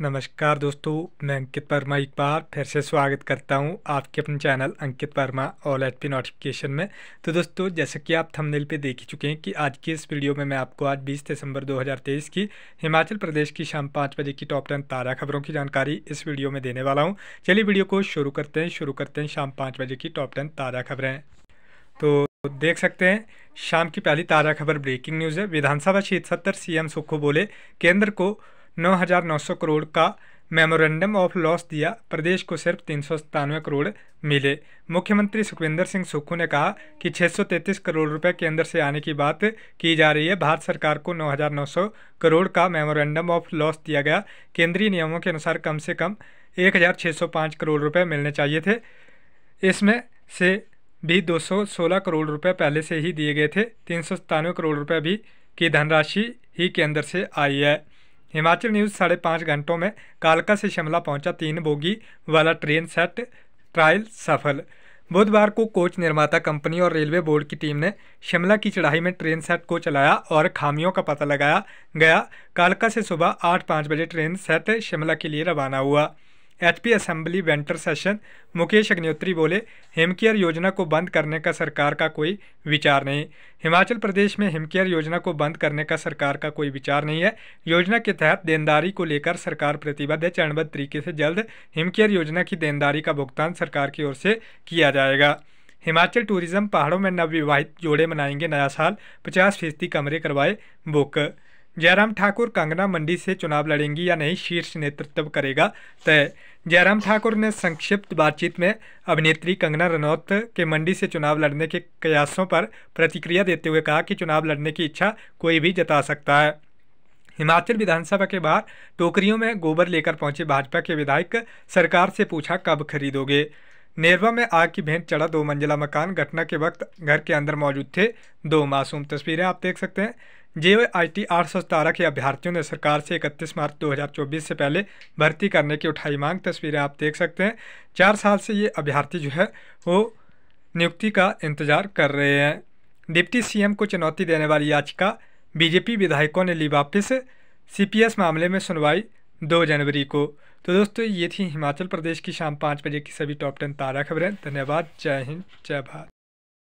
नमस्कार दोस्तों मैं अंकित वर्मा एक बार फिर से स्वागत करता हूं आपके अपने channel Ankit Verma all H P notification में तो दोस्तों जैसा कि आप थंबनेल पे देख ही चुके हैं कि आज की इस वीडियो में मैं आपको आज 20 दिसंबर 2023 की हिमाचल प्रदेश की शाम पाँच बजे की टॉप टेन ताज़ा खबरों की जानकारी इस वीडियो में देने वाला हूँ चलिए वीडियो को शुरू करते हैं शुरू करते हैं शाम पाँच बजे की टॉप टेन ताज़ा खबरें तो देख सकते हैं शाम की पहली ताज़ा खबर ब्रेकिंग न्यूज़ है विधानसभा क्षेत्र सत्तर सी सुक्खू बोले केंद्र को 9,900 करोड़ का मेमोरेंडम ऑफ लॉस दिया प्रदेश को सिर्फ तीन करोड़ मिले मुख्यमंत्री सुखविंदर सिंह सुक्खू ने कहा कि 633 करोड़ रुपए केंद्र से आने की बात की जा रही है भारत सरकार को 9,900 करोड़ का मेमोरेंडम ऑफ लॉस दिया गया केंद्रीय नियमों के अनुसार कम से कम 1,605 करोड़ रुपए मिलने चाहिए थे इसमें से भी 216 करोड़ रुपये पहले से ही दिए गए थे तीन करोड़ रुपये भी की धनराशि ही केंद्र से आई है हिमाचल न्यूज़ साढ़े पाँच घंटों में कालका से शिमला पहुंचा तीन बोगी वाला ट्रेन सेट ट्रायल सफल बुधवार को कोच निर्माता कंपनी और रेलवे बोर्ड की टीम ने शिमला की चढ़ाई में ट्रेन सेट को चलाया और खामियों का पता लगाया गया कालका से सुबह आठ पाँच बजे ट्रेन सेट शिमला के लिए रवाना हुआ HP assembly winter session Mukesh Agnihotri बोले हिमकेयर योजना को बंद करने का सरकार का कोई विचार नहीं हिमाचल प्रदेश में हिमकेयर योजना को बंद करने का सरकार का कोई विचार नहीं है योजना के तहत देनदारी को लेकर सरकार प्रतिबद्ध है चरणबद्ध तरीके से जल्द हिमकेयर योजना की देनदारी का भुगतान सरकार की ओर से किया जाएगा हिमाचल टूरिज्म पहाड़ों में नवविवाहित जोड़े मनाएंगे नया साल पचास फीसदी कमरे करवाए बुक जयराम ठाकुर कंगना मंडी से चुनाव लड़ेंगी या नहीं शीर्ष नेतृत्व करेगा तय जयराम ठाकुर ने संक्षिप्त बातचीत में अभिनेत्री कंगना रनौत के मंडी से चुनाव लड़ने के कयासों पर प्रतिक्रिया देते हुए कहा कि चुनाव लड़ने की इच्छा कोई भी जता सकता है हिमाचल विधानसभा के बाहर टोकरियों में गोबर लेकर पहुंचे भाजपा के विधायक सरकार से पूछा कब खरीदोगे नेरवा में आग की भेंट चढ़ा दो मंजिला मकान घटना के वक्त घर के अंदर मौजूद थे दो मासूम तस्वीरें आप देख सकते हैं जे आई टी आठ सौ सतारह के अभ्यर्थियों ने सरकार से 31 मार्च 2024 से पहले भर्ती करने की उठाई मांग तस्वीरें आप देख सकते हैं चार साल से ये अभ्यर्थी जो है वो नियुक्ति का इंतजार कर रहे हैं डिप्टी सीएम को चुनौती देने वाली याचिका बीजेपी विधायकों ने ली वापस सीपीएस मामले में सुनवाई दो जनवरी को तो दोस्तों ये थी हिमाचल प्रदेश की शाम पाँच बजे की सभी टॉप टेन ताज़ा खबरें धन्यवाद जय हिंद जय भारत